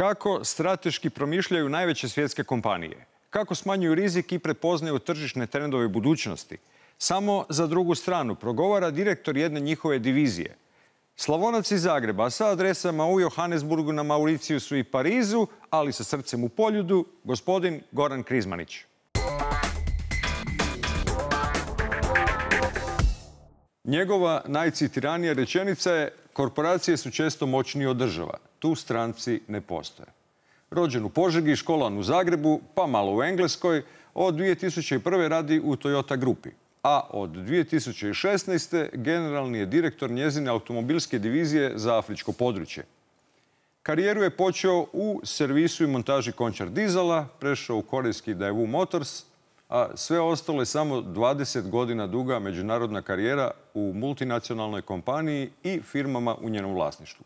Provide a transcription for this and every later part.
kako strateški promišljaju najveće svjetske kompanije, kako smanjuju rizik i prepoznaju tržišne trendove budućnosti. Samo za drugu stranu progovara direktor jedne njihove divizije. Slavonac iz Zagreba sa adresama u Johannesburgu, na su i Parizu, ali sa srcem u Poljudu, gospodin Goran Krizmanić. Njegova najcitiranija rečenica je korporacije su često moćnije od država. Tu stranci ne postoje. Rođen u Požegi, školan u Zagrebu, pa malo u Engleskoj, od 2001. radi u Toyota Grupi. A od 2016. generalni je direktor njezine automobilske divizije za afričko područje. Karijeru je počeo u servisu i montaži končar dizala, prešao u korejski Daewoo Motors, a sve ostalo je samo 20 godina duga međunarodna karijera u multinacionalnoj kompaniji i firmama u njenom vlasništvu.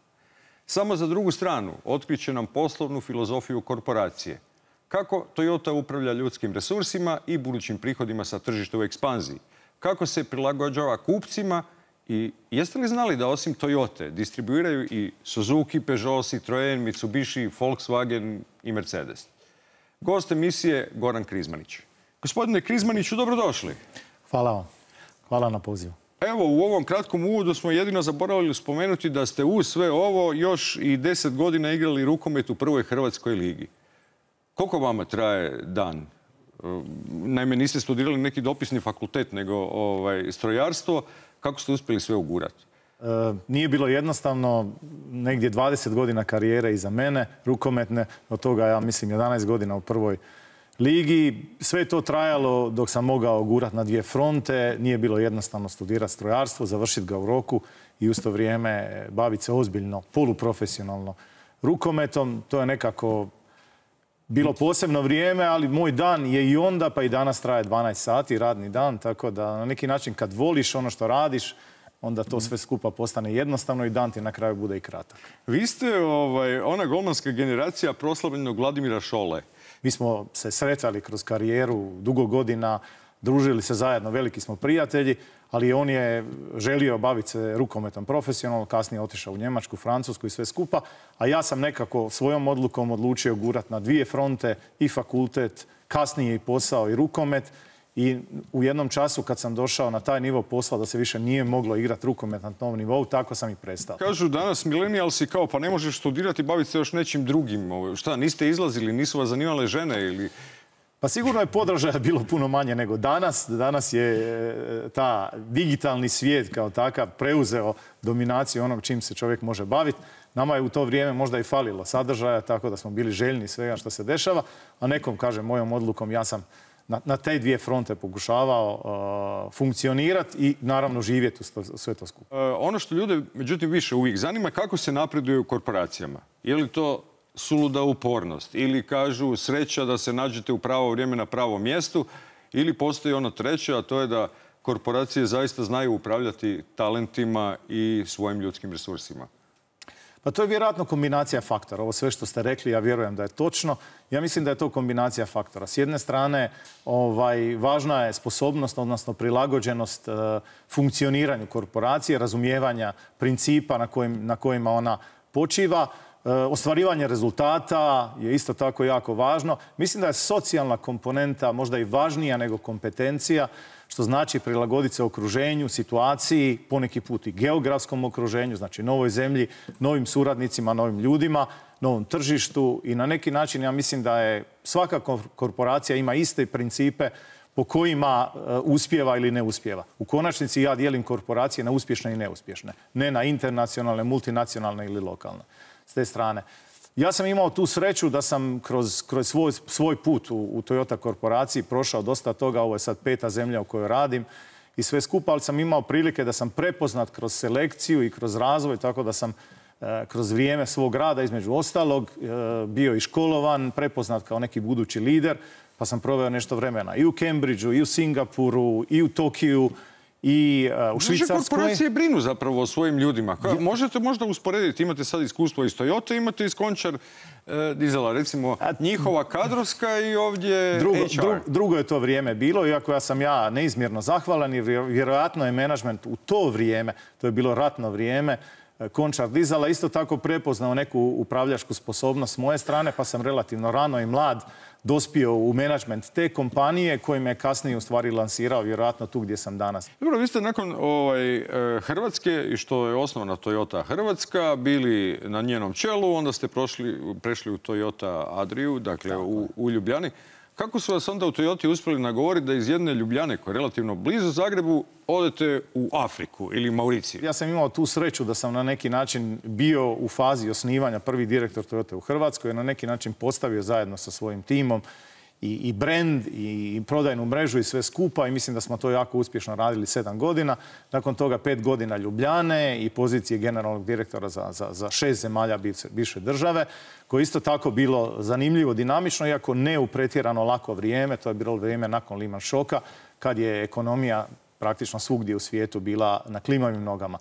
Samo za drugu stranu otkriće nam poslovnu filozofiju korporacije. Kako Toyota upravlja ljudskim resursima i budućim prihodima sa tržišta u ekspanziji? Kako se prilagođava kupcima i jeste li znali da osim Toyota distribuiraju i Suzuki, Peugeot, Citroen, Mitsubishi, Volkswagen i Mercedes? Gost emisije Goran Krizmanić. Gospodine Krizmaniću, dobrodošli. Hvala vam. Hvala na pozivu. E, evo, u ovom kratkom uvodu smo jedino zaboravili spomenuti da ste uz sve ovo još i deset godina igrali rukomet u prvoj Hrvatskoj ligi. Koliko vama traje dan? E, naime, niste studirali neki dopisni fakultet, nego ovaj, strojarstvo. Kako ste uspjeli sve ugurati? E, nije bilo jednostavno, negdje 20 godina karijere iza mene, rukometne, od toga ja mislim 11 godina u prvoj ligi. Sve je to trajalo dok sam mogao gurat na dvije fronte. Nije bilo jednostavno studirati strojarstvo, završiti ga u roku i usto to vrijeme baviti se ozbiljno, poluprofesionalno rukometom. To je nekako bilo posebno vrijeme, ali moj dan je i onda, pa i danas traje 12 sati, radni dan, tako da na neki način kad voliš ono što radiš, onda to sve skupa postane jednostavno i dan ti na kraju bude i kratak. Vi ste ovaj, ona golmanska generacija proslavljenog Vladimira Šole. Mi smo se sretali kroz karijeru dugo godina, družili se zajedno, veliki smo prijatelji, ali on je želio baviti se rukometom profesionalno, kasnije otišao u Njemačku, Francusku i sve skupa, a ja sam nekako svojom odlukom odlučio gurat na dvije fronte, i fakultet, kasnije i posao i rukomet i u jednom času kad sam došao na taj nivo posla da se više nije moglo igrati rukomet na tom nivou, tako sam i prestao. Kažu danas milenijalsi kao pa ne možeš studirati i baviti se još nečim drugim. Šta, niste izlazili, nisu vas zanimale žene ili... Pa sigurno je podražaja bilo puno manje nego danas. Danas je e, ta digitalni svijet kao takav preuzeo dominaciju onog čim se čovjek može baviti. Nama je u to vrijeme možda i falilo sadržaja, tako da smo bili željni svega što se dešava. A nekom, kažem, mojom odlukom ja sam na, te dvije fronte pokušavao uh, funkcionirati i naravno živjeti u sve to e, Ono što ljude, međutim, više uvijek zanima kako se napreduje u korporacijama. Je li to suluda upornost ili kažu sreća da se nađete u pravo vrijeme na pravom mjestu ili postoji ono treće, a to je da korporacije zaista znaju upravljati talentima i svojim ljudskim resursima. Pa to je vjerojatno kombinacija faktora. Ovo sve što ste rekli, ja vjerujem da je točno. Ja mislim da je to kombinacija faktora. S jedne strane, ovaj, važna je sposobnost, odnosno prilagođenost eh, funkcioniranju korporacije, razumijevanja principa na, na kojima ona počiva. E, ostvarivanje rezultata je isto tako jako važno. Mislim da je socijalna komponenta možda i važnija nego kompetencija, što znači prilagoditi se okruženju, situaciji, poneki put i geografskom okruženju, znači novoj zemlji, novim suradnicima, novim ljudima, novom tržištu i na neki način ja mislim da je svaka korporacija ima iste principe po kojima e, uspjeva ili ne uspjeva. U konačnici ja dijelim korporacije na uspješne i neuspješne, ne na internacionalne, multinacionalne ili lokalne s te strane. Ja sam imao tu sreću da sam kroz, kroz svoj, svoj put u, u Toyota korporaciji prošao dosta toga, ovo je sad peta zemlja u kojoj radim i sve skupa, ali sam imao prilike da sam prepoznat kroz selekciju i kroz razvoj, tako da sam e, kroz vrijeme svog rada, između ostalog, e, bio i školovan, prepoznat kao neki budući lider, pa sam proveo nešto vremena i u Cambridgeu, i u Singapuru, i u Tokiju, i e, u Švicarskoj... korporacije brinu zapravo o svojim ljudima. možete možda usporediti, imate sad iskustvo iz Toyota, imate iz Končar e, dizela, recimo njihova kadrovska i ovdje drugo, HR. drugo je to vrijeme bilo, iako ja sam ja neizmjerno zahvalan i vjerojatno je menadžment u to vrijeme, to je bilo ratno vrijeme, Končar e, dizala isto tako prepoznao neku upravljačku sposobnost s moje strane, pa sam relativno rano i mlad dospio u menadžment te kompanije kojim me kasnije u stvari lansirao vjerojatno tu gdje sam danas. Dobro, vi ste nakon ovaj, e, Hrvatske i što je osnovna Toyota Hrvatska bili na njenom čelu, onda ste prošli, prešli u Toyota Adriju, dakle u, u Ljubljani. Kako su vas onda u Toyota uspjeli nagovoriti da iz jedne Ljubljane, koja je relativno blizu Zagrebu, odete u Afriku ili Mauriciju? Ja sam imao tu sreću da sam na neki način bio u fazi osnivanja prvi direktor Toyota u Hrvatskoj, na neki način postavio zajedno sa svojim timom i, i brand i prodajnu mrežu i sve skupa i mislim da smo to jako uspješno radili sedam godina. Nakon toga pet godina Ljubljane i pozicije generalnog direktora za, šest zemalja bivše države koje isto tako bilo zanimljivo, dinamično, iako ne u pretjerano lako vrijeme, to je bilo vrijeme nakon Liman šoka, kad je ekonomija praktično svugdje u svijetu bila na klimavim nogama.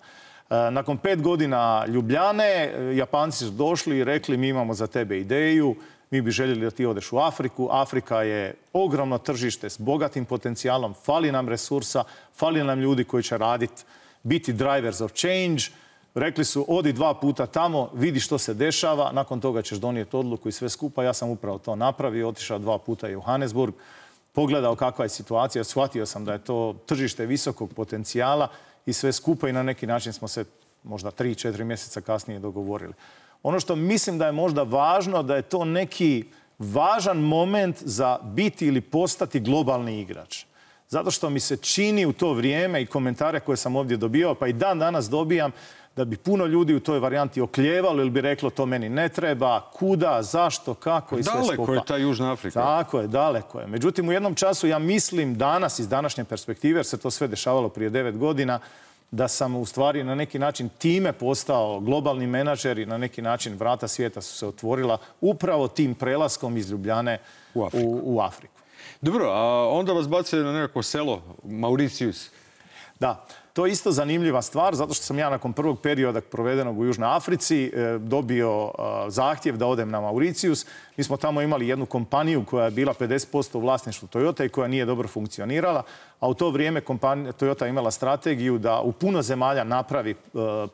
E, nakon pet godina Ljubljane, e, Japanci su došli i rekli mi imamo za tebe ideju, mi bi željeli da ti odeš u Afriku. Afrika je ogromno tržište s bogatim potencijalom, fali nam resursa, fali nam ljudi koji će raditi, biti drivers of change. Rekli su odi dva puta tamo, vidi što se dešava, nakon toga ćeš donijeti odluku i sve skupa. Ja sam upravo to napravio, otišao dva puta i u Hanesburg, pogledao kakva je situacija, shvatio sam da je to tržište visokog potencijala i sve skupa i na neki način smo se možda tri, četiri mjeseca kasnije dogovorili. Ono što mislim da je možda važno, da je to neki važan moment za biti ili postati globalni igrač. Zato što mi se čini u to vrijeme i komentare koje sam ovdje dobio, pa i dan danas dobijam, da bi puno ljudi u toj varijanti okljevalo ili bi reklo to meni ne treba, kuda, zašto, kako i sve skupa. Daleko je ta Južna Afrika. Tako je, daleko je. Međutim, u jednom času ja mislim danas iz današnje perspektive, jer se to sve dešavalo prije devet godina, da sam u stvari na neki način time postao globalni menadžer i na neki način vrata svijeta su se otvorila upravo tim prelaskom iz Ljubljane u u Afriku. Dobro, a onda vas bacaju na nekako selo, Mauricius. Da, to je isto zanimljiva stvar, zato što sam ja nakon prvog perioda provedenog u Južnoj Africi eh, dobio eh, zahtjev da odem na Mauricius. Mi smo tamo imali jednu kompaniju koja je bila 50% u vlasništvu Toyota i koja nije dobro funkcionirala, a u to vrijeme kompanija, Toyota imala strategiju da u puno zemalja napravi e,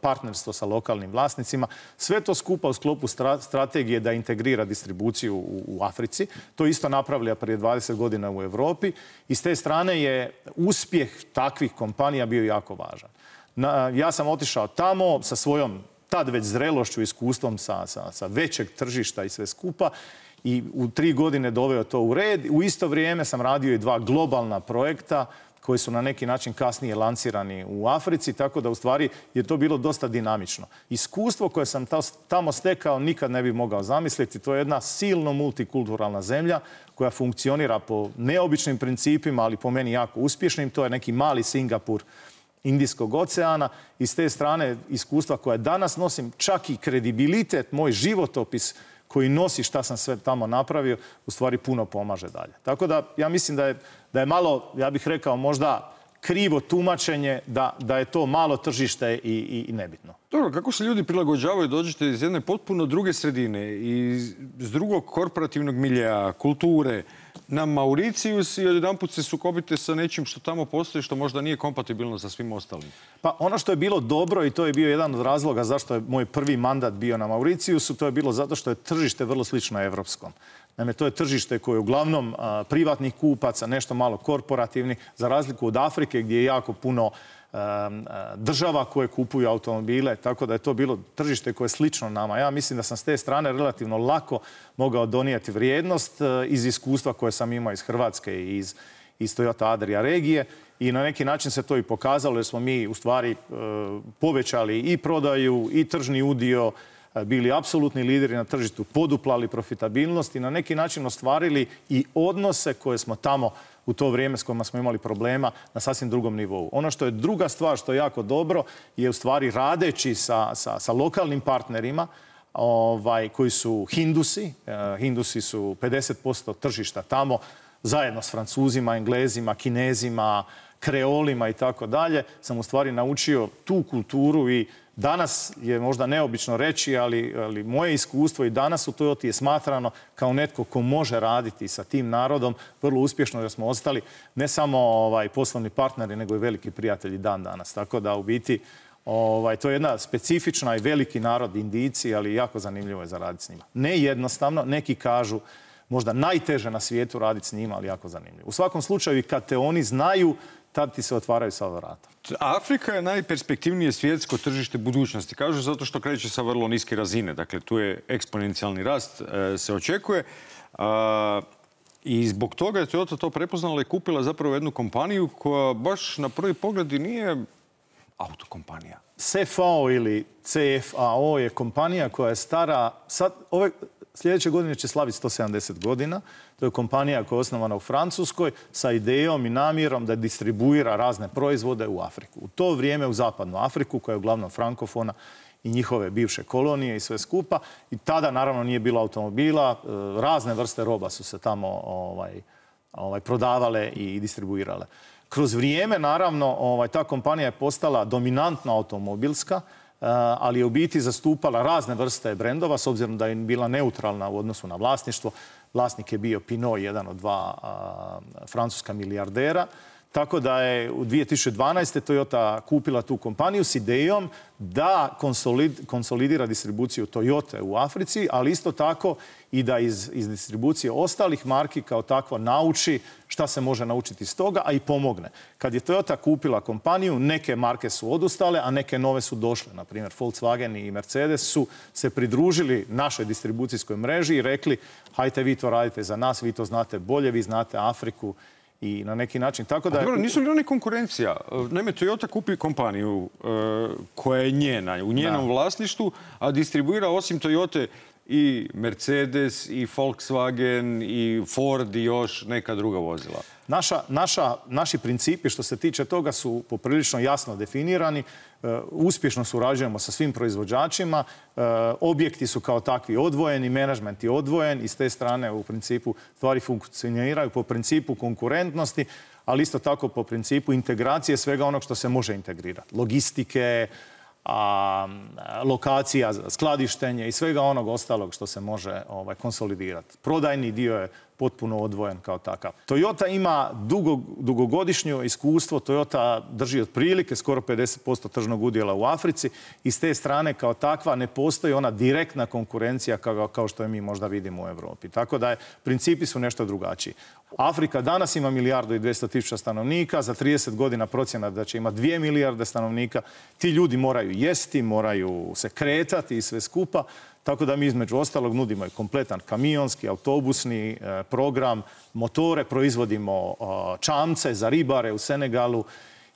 partnerstvo sa lokalnim vlasnicima. Sve to skupa u sklopu strategije da integrira distribuciju u, Africi. To isto napravlja prije 20 godina u Europi i s te strane je uspjeh takvih kompanija bio jako važan. ja sam otišao tamo sa svojom tad već zrelošću, iskustvom sa, većeg tržišta i sve skupa i u tri godine doveo to u red. U isto vrijeme sam radio i dva globalna projekta koji su na neki način kasnije lancirani u Africi, tako da u stvari je to bilo dosta dinamično. Iskustvo koje sam tamo stekao nikad ne bi mogao zamisliti. To je jedna silno multikulturalna zemlja koja funkcionira po neobičnim principima, ali po meni jako uspješnim. To je neki mali Singapur Indijskog oceana i s te strane iskustva koja danas nosim, čak i kredibilitet, moj životopis koji nosi šta sam sve tamo napravio, u stvari puno pomaže dalje. Tako da ja mislim da je, da je malo, ja bih rekao možda krivo tumačenje da, da je to malo tržište i, i, nebitno. Dobro, kako se ljudi prilagođavaju, dođete iz jedne potpuno druge sredine, iz drugog korporativnog milija, kulture, na Mauricijus i odjedanput se sukobite sa nečim što tamo postoji što možda nije kompatibilno sa svim ostalim. Pa ono što je bilo dobro i to je bio jedan od razloga zašto je moj prvi mandat bio na Mauricijusu, to je bilo zato što je tržište vrlo slično evropskom. Naime, to je tržište koje je uglavnom privatnih kupaca, nešto malo korporativni, za razliku od Afrike gdje je jako puno E, država koje kupuju automobile, tako da je to bilo tržište koje je slično nama. Ja mislim da sam s te strane relativno lako mogao donijeti vrijednost e, iz iskustva koje sam imao iz Hrvatske i iz, iz Toyota Adria regije i na neki način se to i pokazalo jer smo mi u stvari e, povećali i prodaju i tržni udio, bili apsolutni lideri na tržištu, poduplali profitabilnost i na neki način ostvarili i odnose koje smo tamo u to vrijeme s kojima smo imali problema na sasvim drugom nivou. Ono što je druga stvar što je jako dobro je u stvari radeći sa, sa, sa lokalnim partnerima ovaj, koji su Hindusi. Eh, Hindusi su 50% tržišta tamo zajedno s Francuzima, Englezima, Kinezima, Kreolima i tako dalje. Sam u stvari naučio tu kulturu i Danas je možda neobično reći, ali, ali moje iskustvo i danas u Toyota je smatrano kao netko ko može raditi sa tim narodom vrlo uspješno jer smo ostali ne samo ovaj, poslovni partneri, nego i veliki prijatelji dan danas. Tako da u biti ovaj, to je jedna specifična i veliki narod indici, ali jako zanimljivo je za raditi s njima. Ne jednostavno, neki kažu možda najteže na svijetu raditi s njima, ali jako zanimljivo. U svakom slučaju, kad te oni znaju, tad ti se otvaraju sva vrata. Afrika je najperspektivnije svjetsko tržište budućnosti. Kažu zato što kreće sa vrlo niske razine. Dakle, tu je eksponencijalni rast e, se očekuje. I zbog toga je Toyota to prepoznala i kupila zapravo jednu kompaniju koja baš na prvi pogled i nije autokompanija. CFAO ili CFAO je kompanija koja je stara... ove, sljedeće godine će slaviti 170 godina. To je kompanija koja je osnovana u Francuskoj sa idejom i namjerom da distribuira razne proizvode u Afriku. U to vrijeme u Zapadnu Afriku, koja je uglavnom frankofona, i njihove bivše kolonije i sve skupa. I tada naravno nije bilo automobila, e, razne vrste roba su se tamo ovaj, ovaj, prodavale i distribuirale. Kroz vrijeme naravno ovaj, ta kompanija je postala dominantno automobilska, Eh, ali je u biti zastupala razne vrste brendova, s obzirom da je bila neutralna u odnosu na vlasništvo. Vlasnik je bio Pinot, jedan od dva eh, francuska milijardera. Tako da je u 2012. Toyota kupila tu kompaniju s idejom da konsolidira distribuciju Toyota u Africi, ali isto tako i da iz, distribucije ostalih marki kao takva nauči šta se može naučiti iz toga, a i pomogne. Kad je Toyota kupila kompaniju, neke marke su odustale, a neke nove su došle. Na Volkswagen i Mercedes su se pridružili našoj distribucijskoj mreži i rekli hajte vi to radite za nas, vi to znate bolje, vi znate Afriku i na neki način. Tako da... dobro, nisu li oni konkurencija? Naime, Toyota kupi kompaniju e, koja je njena, u njenom vlasništu, vlasništvu, a distribuira osim Toyota i Mercedes, i Volkswagen, i Ford i još neka druga vozila. Naša, naša, naši principi što se tiče toga su poprilično jasno definirani. E, uspješno surađujemo sa svim proizvođačima. E, objekti su kao takvi odvojeni, menadžment je odvojen i s te strane u principu stvari funkcioniraju po principu konkurentnosti, ali isto tako po principu integracije svega onog što se može integrirati. Logistike, a, lokacija, skladištenje i svega onog ostalog što se može ovaj, konsolidirati. Prodajni dio je potpuno odvojen kao takav. Toyota ima dugo, dugogodišnje iskustvo, Toyota drži otprilike skoro 50% tržnog udjela u Africi i s te strane kao takva ne postoji ona direktna konkurencija kao, kao što je mi možda vidimo u Europi. Tako da je, principi su nešto drugačiji. Afrika danas ima milijardu i 200 tisuća stanovnika, za 30 godina procjena da će imati 2 milijarde stanovnika. Ti ljudi moraju jesti, moraju se kretati i sve skupa. Tako da mi između ostalog nudimo i kompletan kamionski, autobusni e, program, motore, proizvodimo e, čamce za ribare u Senegalu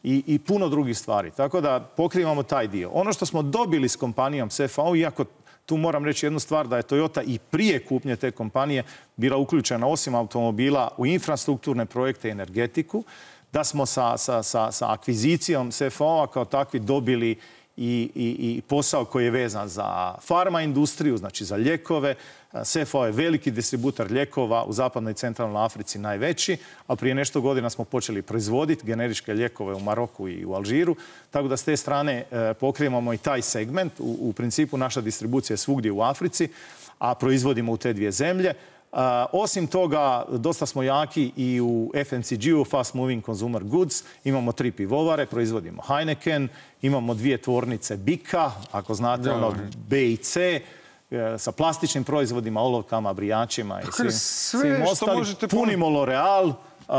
i, puno drugih stvari. Tako da pokrivamo taj dio. Ono što smo dobili s kompanijom CFAO, iako tu moram reći jednu stvar da je Toyota i prije kupnje te kompanije bila uključena osim automobila u infrastrukturne projekte i energetiku, da smo sa, akvizicijom cfao a kao takvi dobili i, posao koji je vezan za farma industriju, znači za ljekove. Sefo je veliki distributar ljekova u zapadnoj i centralnoj Africi najveći, a prije nešto godina smo počeli proizvoditi generičke ljekove u Maroku i u Alžiru, tako da s te strane e, pokrijemamo i taj segment. U, u principu naša distribucija je svugdje u Africi, a proizvodimo u te dvije zemlje. Eh, osim toga, dosta smo jaki i u FMCG-u, Fast Moving Consumer Goods. Imamo tri pivovare, proizvodimo Heineken, imamo dvije tvornice Bika, ako znate, ono B i C eh, sa plastičnim proizvodima, olovkama, brijačima i dakle, svim, ostalim. punimo L'Oreal, eh,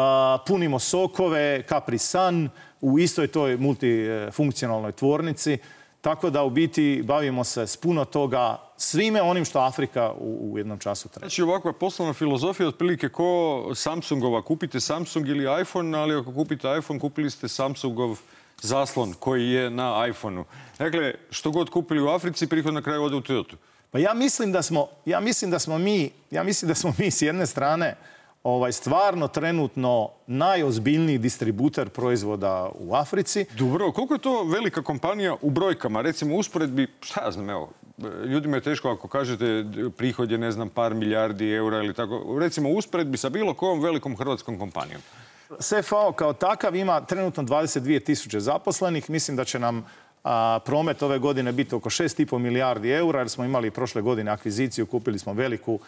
punimo sokove, Capri Sun u istoj toj multifunkcionalnoj tvornici. Tako da u biti bavimo se s puno toga, svime onim što Afrika u, jednom času treba. Znači ovakva poslovna filozofija otprilike ko Samsungova. Kupite Samsung ili iPhone, ali ako kupite iPhone kupili ste Samsungov zaslon koji je na iPhoneu. Dakle, što god kupili u Africi, prihod na kraju ode u Toyota. Pa ja mislim da ja mislim da smo mi, ja mislim da smo mi s jedne strane ovaj, stvarno trenutno najozbiljniji distributer proizvoda u Africi. Dobro, koliko je to velika kompanija u brojkama? Recimo, usporedbi, šta ja znam, evo, ljudima je teško ako kažete prihod je, ne znam, par milijardi eura ili tako. Recimo, usporedbi sa bilo kojom velikom hrvatskom kompanijom. CFAO kao takav ima trenutno 22 tisuće zaposlenih. Mislim da će nam promet ove godine biti oko 6,5 milijardi eura, jer smo imali prošle godine akviziciju, kupili smo veliku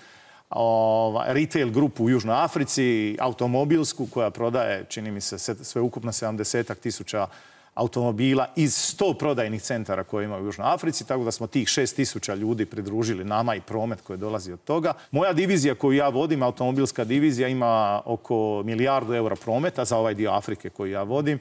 Ovaj, retail grupu u Južnoj Africi, automobilsku koja prodaje, čini mi se, sveukupno 70 tisuća automobila iz 100 prodajnih centara koje ima u Južnoj Africi, tako da smo tih 6000 ljudi pridružili nama i promet koji dolazi od toga. Moja divizija koju ja vodim, automobilska divizija, ima oko milijardu eura prometa za ovaj dio Afrike koji ja vodim.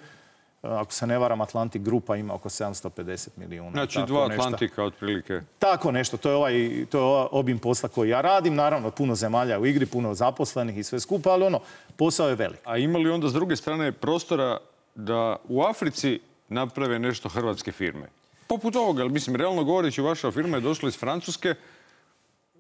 Eh, ako se ne varam, Atlantik grupa ima oko 750 milijuna. Znači dva Atlantika otprilike. Tako nešto, to je ovaj, to ovaj obim posla koji ja radim. Naravno, puno zemalja u igri, puno zaposlenih i sve skupa, ali ono, posao je velik. A ima li onda s druge strane prostora da u Africi naprave nešto hrvatske firme? Poput ovoga, ali mislim, realno govoreći, vaša firma je došla iz Francuske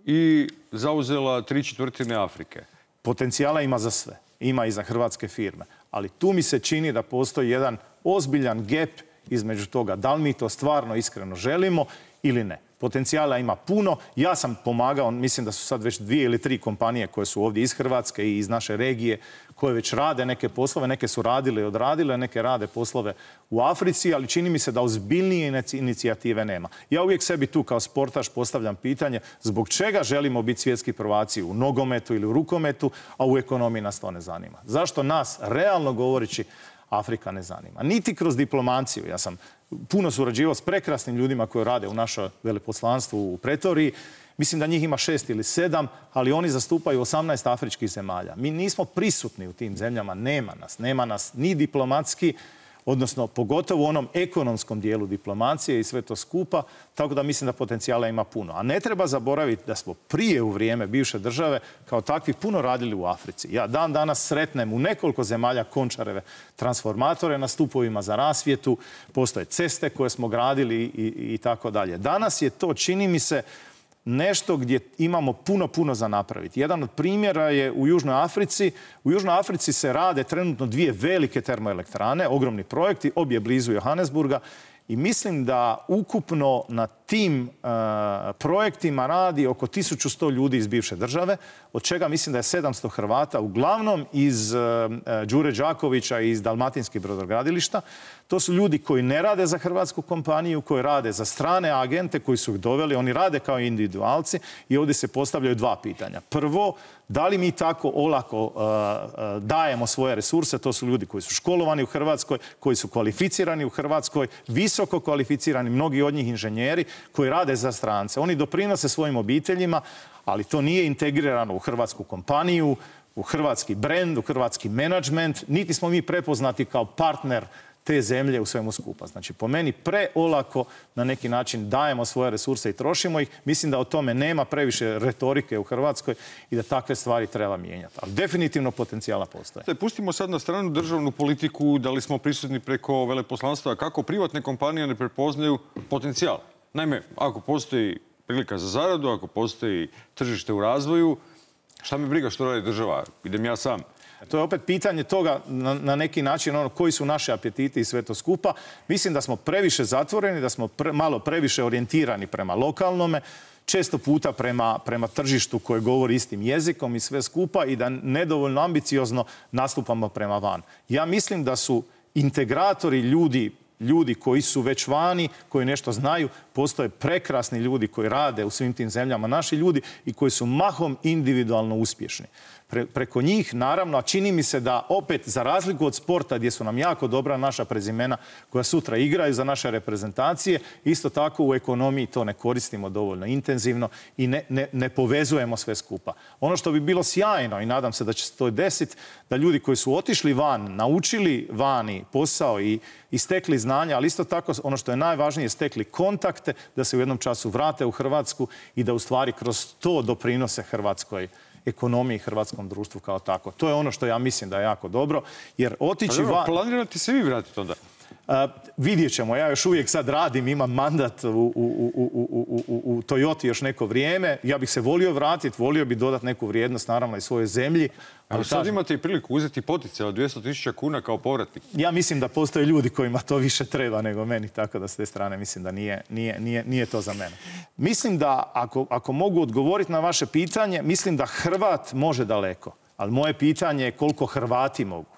i zauzela tri četvrtine Afrike. Potencijala ima za sve. Ima i za hrvatske firme ali tu mi se čini da postoji jedan ozbiljan gap između toga da li mi to stvarno iskreno želimo ili ne. Potencijala ima puno. Ja sam pomagao, mislim da su sad već dvije ili tri kompanije koje su ovdje iz Hrvatske i iz naše regije, koje već rade neke poslove, neke su radile i odradile, neke rade poslove u Africi, ali čini mi se da ozbiljnije inicijative nema. Ja uvijek sebi tu kao sportaš postavljam pitanje zbog čega želimo biti svjetski prvaci u nogometu ili u rukometu, a u ekonomiji nas to ne zanima. Zašto nas, realno govoreći, Afrika ne zanima. Niti kroz diplomaciju. Ja sam puno surađivao s prekrasnim ljudima koji rade u našem veleposlanstvu u Pretoriji. Mislim da njih ima šest ili sedam, ali oni zastupaju 18 afričkih zemalja. Mi nismo prisutni u tim zemljama, nema nas. Nema nas ni diplomatski, odnosno pogotovo u onom ekonomskom dijelu diplomacije i sve to skupa, tako da mislim da potencijala ima puno. A ne treba zaboraviti da smo prije u vrijeme bivše države kao takvi puno radili u Africi. Ja dan danas sretnem u nekoliko zemalja končareve transformatore na stupovima za rasvjetu, postoje ceste koje smo gradili i, i tako dalje. Danas je to, čini mi se, nešto gdje imamo puno, puno za napraviti. Jedan od primjera je u Južnoj Africi. U Južnoj Africi se rade trenutno dvije velike termoelektrane, ogromni projekti, obje blizu Johannesburga i mislim da ukupno na tim e, projektima radi oko 1100 ljudi iz bivše države, od čega mislim da je 700 Hrvata, uglavnom iz e, Đure Đakovića i iz Dalmatinskih brodogradilišta. To su ljudi koji ne rade za hrvatsku kompaniju, koji rade za strane agente koji su ih doveli. Oni rade kao individualci i ovdje se postavljaju dva pitanja. Prvo, da li mi tako olako e, dajemo svoje resurse? To su ljudi koji su školovani u Hrvatskoj, koji su kvalificirani u Hrvatskoj, visoko kvalificirani, mnogi od njih inženjeri, koji rade za strance. Oni doprinose svojim obiteljima, ali to nije integrirano u hrvatsku kompaniju, u hrvatski brend, u hrvatski menadžment, niti smo mi prepoznati kao partner te zemlje u svemu skupa. Znači, po meni preolako na neki način dajemo svoje resurse i trošimo ih. Mislim da o tome nema previše retorike u Hrvatskoj i da takve stvari treba mijenjati. Ali definitivno potencijala postoje. pustimo sad na stranu državnu politiku, da li smo prisutni preko veleposlanstva, kako privatne kompanije ne prepoznaju potencijal. Naime, ako postoji prilika za zaradu, ako postoji tržište u razvoju, šta mi briga što radi država? Idem ja sam. To je opet pitanje toga na, neki način ono koji su naše apetiti i sve to skupa. Mislim da smo previše zatvoreni, da smo malo previše orijentirani prema lokalnome, često puta prema, prema tržištu koje govori istim jezikom i sve skupa i da nedovoljno ambiciozno nastupamo prema van. Ja mislim da su integratori ljudi ljudi koji su već vani, koji nešto znaju. Postoje prekrasni ljudi koji rade u svim tim zemljama, naši ljudi i koji su mahom individualno uspješni preko njih, naravno, a čini mi se da opet za razliku od sporta gdje su nam jako dobra naša prezimena koja sutra igraju za naše reprezentacije, isto tako u ekonomiji to ne koristimo dovoljno intenzivno i ne, povezujemo sve skupa. Ono što bi bilo sjajno i nadam se da će se to desiti, da ljudi koji su otišli van, naučili vani posao i, istekli znanja, ali isto tako ono što je najvažnije, stekli kontakte, da se u jednom času vrate u Hrvatsku i da u stvari kroz to doprinose Hrvatskoj ekonomiji hrvatskom društvu kao tako. To je ono što ja mislim da je jako dobro, jer otići... Pa, se vi vratiti onda? vidjet ćemo, ja još uvijek sad radim, imam mandat u, u, Toyota još neko vrijeme, ja bih se volio vratiti, volio bih dodati neku vrijednost naravno i svojoj zemlji. Ali sad imate i priliku uzeti potice od 200.000 kuna kao povratnik. Ja mislim da postoje ljudi kojima to više treba nego meni, tako da s te strane mislim da nije, to za mene. Mislim da, ako, ako mogu odgovoriti na vaše pitanje, mislim da Hrvat može daleko, ali moje pitanje je koliko Hrvati mogu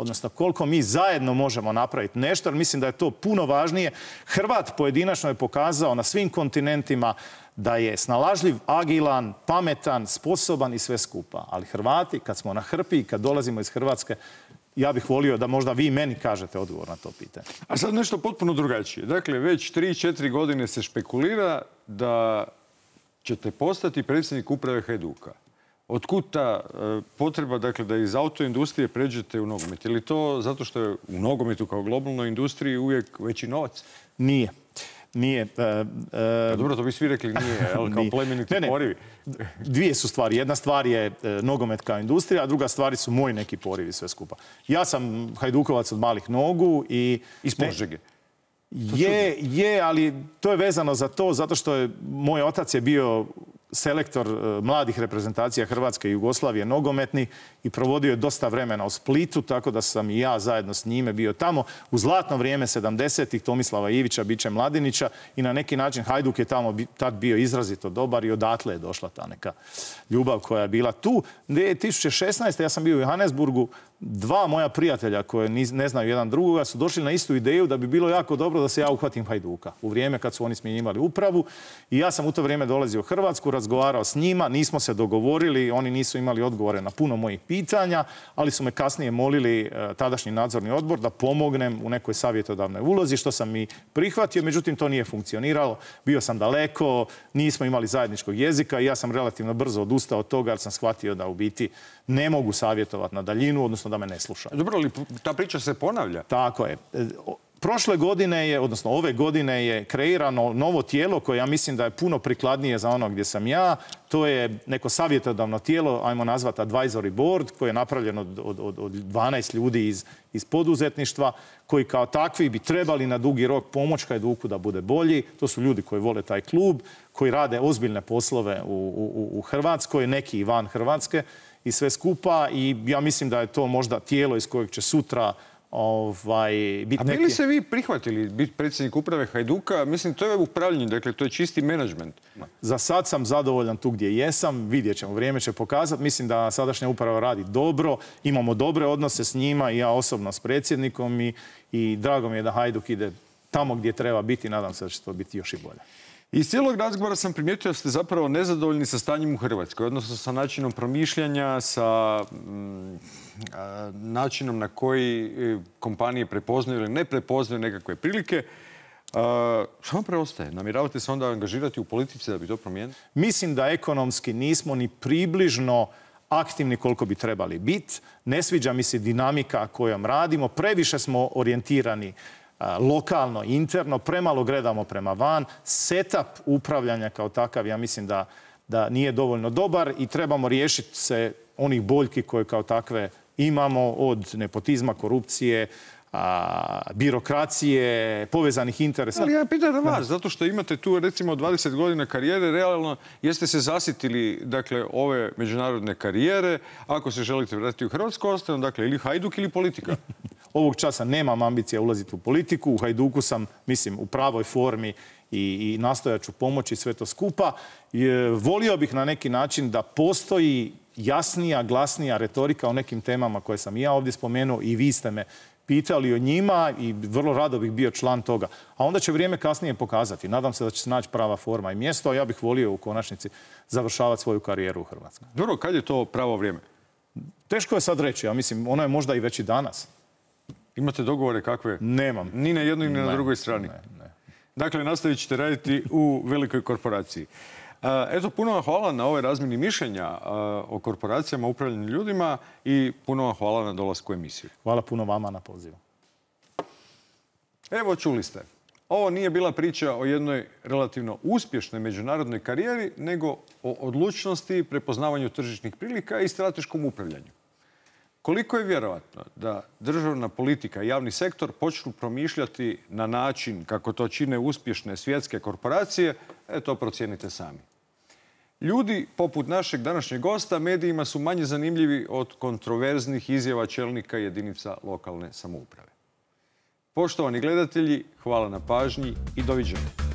odnosno koliko mi zajedno možemo napraviti nešto, jer mislim da je to puno važnije. Hrvat pojedinačno je pokazao na svim kontinentima da je snalažljiv, agilan, pametan, sposoban i sve skupa. Ali Hrvati, kad smo na hrpi i kad dolazimo iz Hrvatske, ja bih volio da možda vi meni kažete odgovor na to pitanje. A sad nešto potpuno drugačije. Dakle, već 3-4 godine se špekulira da ćete postati predsjednik uprave Heduka. Otkud ta e, potreba dakle, da iz autoindustrije pređete u nogomet? Je li to zato što je u nogometu kao globalnoj industriji uvijek veći novac? Nije. Nije. E, e, pa dobro, to bi svi rekli nije, kao plemeniti porivi. Dvije su stvari. Jedna stvar je nogomet kao industrija, a druga stvari su moji neki porivi sve skupa. Ja sam Hajdukovac od malih nogu i... Iz Požege. Je, je, ali to je vezano za to, zato što je moj otac je bio selektor e, mladih reprezentacija Hrvatske i Jugoslavije nogometni i provodio je dosta vremena u Splitu, tako da sam i ja zajedno s njime bio tamo. U zlatno vrijeme 70-ih Tomislava Ivića, Biće Mladinića i na neki način Hajduk je tamo tad bio izrazito dobar i odatle je došla ta neka ljubav koja je bila tu. 2016. ja sam bio u Johannesburgu, dva moja prijatelja koje ne znaju jedan drugoga su došli na istu ideju da bi bilo jako dobro da se ja uhvatim Hajduka u vrijeme kad su oni smjenjivali upravu i ja sam u to vrijeme dolazio u Hrvatsku, razgovarao s njima, nismo se dogovorili, oni nisu imali odgovore na puno mojih pitanja, ali su me kasnije molili e, tadašnji nadzorni odbor da pomognem u nekoj savjetodavnoj ulozi, što sam i prihvatio, međutim to nije funkcioniralo, bio sam daleko, nismo imali zajedničkog jezika i ja sam relativno brzo odustao od toga jer sam shvatio da u biti ne mogu savjetovati na daljinu, odnosno da me ne sluša. Dobro, ali ta priča se ponavlja. Tako je. E, Prošle godine je, odnosno ove godine je kreirano novo tijelo koje ja mislim da je puno prikladnije za ono gdje sam ja. To je neko savjetodavno tijelo, ajmo nazvati advisory board, koje je napravljeno od, od, 12 ljudi iz, poduzetništva, koji kao takvi bi trebali na dugi rok pomoći Hajduku da bude bolji. To su ljudi koji vole taj klub, koji rade ozbiljne poslove u, u Hrvatskoj, neki i van Hrvatske i sve skupa. I ja mislim da je to možda tijelo iz kojeg će sutra Ovaj, A bili se vi prihvatili biti predsjednik uprave Hajduka? Mislim, to je upravljanje, dakle, to je čisti menadžment. Za sad sam zadovoljan tu gdje jesam, vidjet ćemo, vrijeme će pokazati. Mislim da sadašnja uprava radi dobro, imamo dobre odnose s njima i ja osobno s predsjednikom i, drago mi je da Hajduk ide tamo gdje treba biti. Nadam se da će to biti još i bolje. Iz cijelog razgovora sam primijetio da ste zapravo nezadovoljni sa stanjem u Hrvatskoj, odnosno sa načinom promišljanja, sa mm, načinom na koji e, kompanije prepoznaju ili ne prepoznaju nekakve prilike. E, što vam preostaje? Namiravate se onda angažirati u politici da bi to promijenili? Mislim da ekonomski nismo ni približno aktivni koliko bi trebali biti. Ne sviđa mi se dinamika kojom radimo. Previše smo orijentirani lokalno, interno, premalo gledamo prema van. Setup upravljanja kao takav, ja mislim da, da nije dovoljno dobar i trebamo riješiti se onih boljki koje kao takve imamo od nepotizma, korupcije, a, birokracije, povezanih interesa. Ali ja pitam na vas, zato što imate tu recimo 20 godina karijere, realno jeste se zasitili dakle, ove međunarodne karijere, ako se želite vratiti u Hrvatsku, ostane dakle, ili Hajduk ili politika. Ovog časa nemam ambicija ulaziti u politiku. U Hajduku sam, mislim, u pravoj formi i, nastojaću pomoći sve to skupa. volio bih na neki način da postoji jasnija, glasnija retorika o nekim temama koje sam i ja ovdje spomenuo i vi ste me pitali o njima i vrlo rado bih bio član toga. A onda će vrijeme kasnije pokazati. Nadam se da će se naći prava forma i mjesto, a ja bih volio u konačnici završavati svoju karijeru u Hrvatskoj. Dobro, kad je to pravo vrijeme? Teško je sad reći, ja mislim, ono je možda i već i danas. Imate dogovore kakve? Nemam. Ni na jednoj, ni na drugoj strani. Dakle, nastavit ćete raditi u velikoj korporaciji. Eh, eto, puno vam hvala na ovoj razmini mišljenja eh, o korporacijama, upravljenim ljudima i puno vam hvala na dolasku emisiju. Hvala puno vama na pozivu. Evo, čuli ste. Ovo nije bila priča o jednoj relativno uspješnoj međunarodnoj karijeri, nego o odlučnosti, prepoznavanju tržišnih prilika i strateškom upravljanju. Koliko je vjerovatno da državna politika i javni sektor počnu promišljati na način kako to čine uspješne svjetske korporacije, e, to procijenite sami. Ljudi poput našeg današnjeg gosta medijima su manje zanimljivi od kontroverznih izjava čelnika jedinica lokalne samouprave. Poštovani gledatelji, hvala na pažnji i doviđenja.